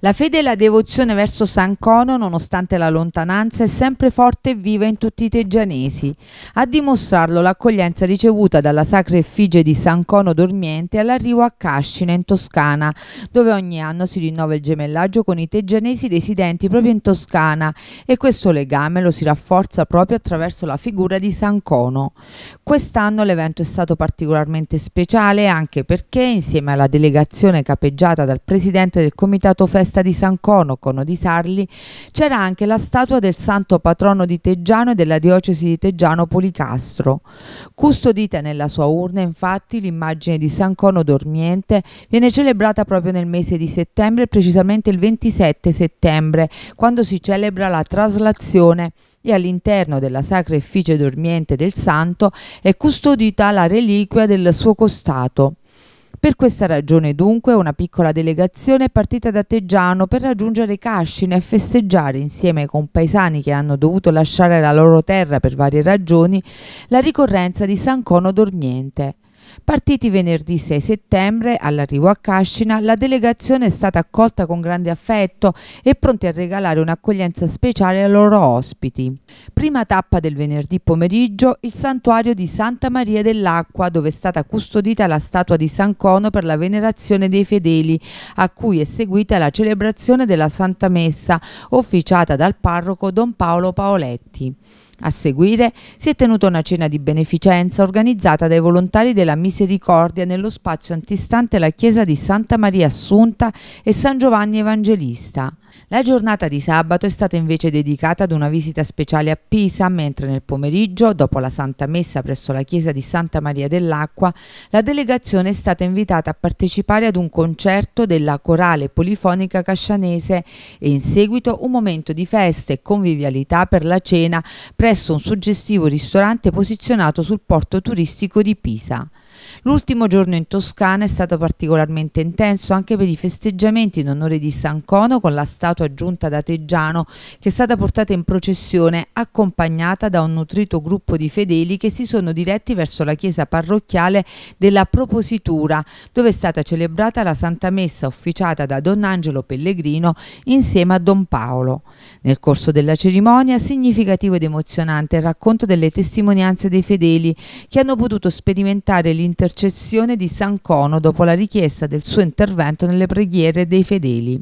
La fede e la devozione verso San Cono, nonostante la lontananza, è sempre forte e viva in tutti i teggianesi. A dimostrarlo l'accoglienza ricevuta dalla sacra effigie di San Cono dormiente all'arrivo a Cascina, in Toscana, dove ogni anno si rinnova il gemellaggio con i teggianesi residenti proprio in Toscana e questo legame lo si rafforza proprio attraverso la figura di San Cono. Quest'anno l'evento è stato particolarmente speciale anche perché, insieme alla delegazione capeggiata dal presidente del Comitato Festival festa di San Conocono di Sarli c'era anche la statua del santo patrono di Teggiano e della diocesi di Teggiano Policastro. Custodita nella sua urna, infatti, l'immagine di San Cono dormiente viene celebrata proprio nel mese di settembre, precisamente il 27 settembre, quando si celebra la traslazione e all'interno della sacra effigie dormiente del santo è custodita la reliquia del suo costato. Per questa ragione dunque una piccola delegazione è partita da Teggiano per raggiungere Cascina e festeggiare insieme ai compaesani che hanno dovuto lasciare la loro terra per varie ragioni la ricorrenza di San Cono Dormiente. Partiti venerdì 6 settembre, all'arrivo a Cascina, la delegazione è stata accolta con grande affetto e pronti a regalare un'accoglienza speciale ai loro ospiti. Prima tappa del venerdì pomeriggio, il santuario di Santa Maria dell'Acqua, dove è stata custodita la statua di San Cono per la venerazione dei fedeli, a cui è seguita la celebrazione della Santa Messa, officiata dal parroco Don Paolo Paoletti. A seguire si è tenuta una cena di beneficenza organizzata dai volontari della Misericordia nello spazio antistante la chiesa di Santa Maria Assunta e San Giovanni Evangelista. La giornata di sabato è stata invece dedicata ad una visita speciale a Pisa, mentre nel pomeriggio, dopo la Santa Messa presso la chiesa di Santa Maria dell'Acqua, la delegazione è stata invitata a partecipare ad un concerto della corale polifonica cascianese e in seguito un momento di festa e convivialità per la cena presso un suggestivo ristorante posizionato sul porto turistico di Pisa. L'ultimo giorno in Toscana è stato particolarmente intenso anche per i festeggiamenti in onore di San Cono con la statua giunta da Teggiano che è stata portata in processione accompagnata da un nutrito gruppo di fedeli che si sono diretti verso la chiesa parrocchiale della Propositura dove è stata celebrata la Santa Messa officiata da Don Angelo Pellegrino insieme a Don Paolo. Nel corso della cerimonia significativo ed emozionante il racconto delle testimonianze dei fedeli che hanno potuto sperimentare l'interno l'intercessione di San Cono dopo la richiesta del suo intervento nelle preghiere dei fedeli.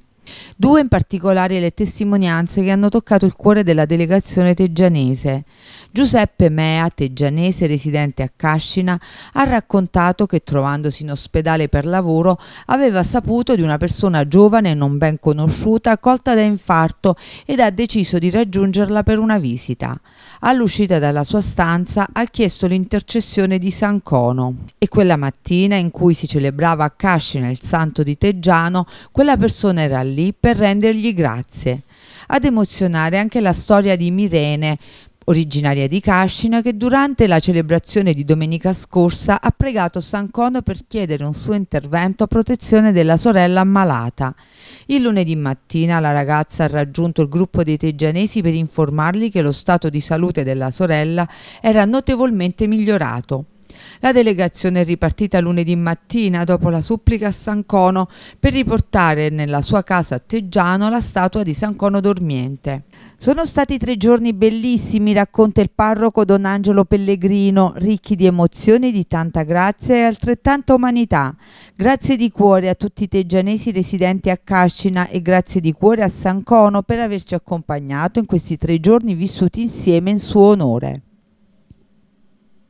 Due in particolare le testimonianze che hanno toccato il cuore della delegazione teggianese. Giuseppe Mea, teggianese residente a Cascina, ha raccontato che trovandosi in ospedale per lavoro aveva saputo di una persona giovane e non ben conosciuta colta da infarto ed ha deciso di raggiungerla per una visita. All'uscita dalla sua stanza ha chiesto l'intercessione di San Cono e quella mattina in cui si celebrava a Cascina il santo di Teggiano, quella persona era lì lì per rendergli grazie. Ad emozionare anche la storia di Mirene, originaria di Cascina, che durante la celebrazione di domenica scorsa ha pregato San Cono per chiedere un suo intervento a protezione della sorella ammalata. Il lunedì mattina la ragazza ha raggiunto il gruppo dei teggianesi per informargli che lo stato di salute della sorella era notevolmente migliorato. La delegazione è ripartita lunedì mattina dopo la supplica a San Cono per riportare nella sua casa a Teggiano la statua di San Cono dormiente. Sono stati tre giorni bellissimi, racconta il parroco Don Angelo Pellegrino, ricchi di emozioni, di tanta grazia e altrettanta umanità. Grazie di cuore a tutti i teggianesi residenti a Cascina e grazie di cuore a San Cono per averci accompagnato in questi tre giorni vissuti insieme in suo onore.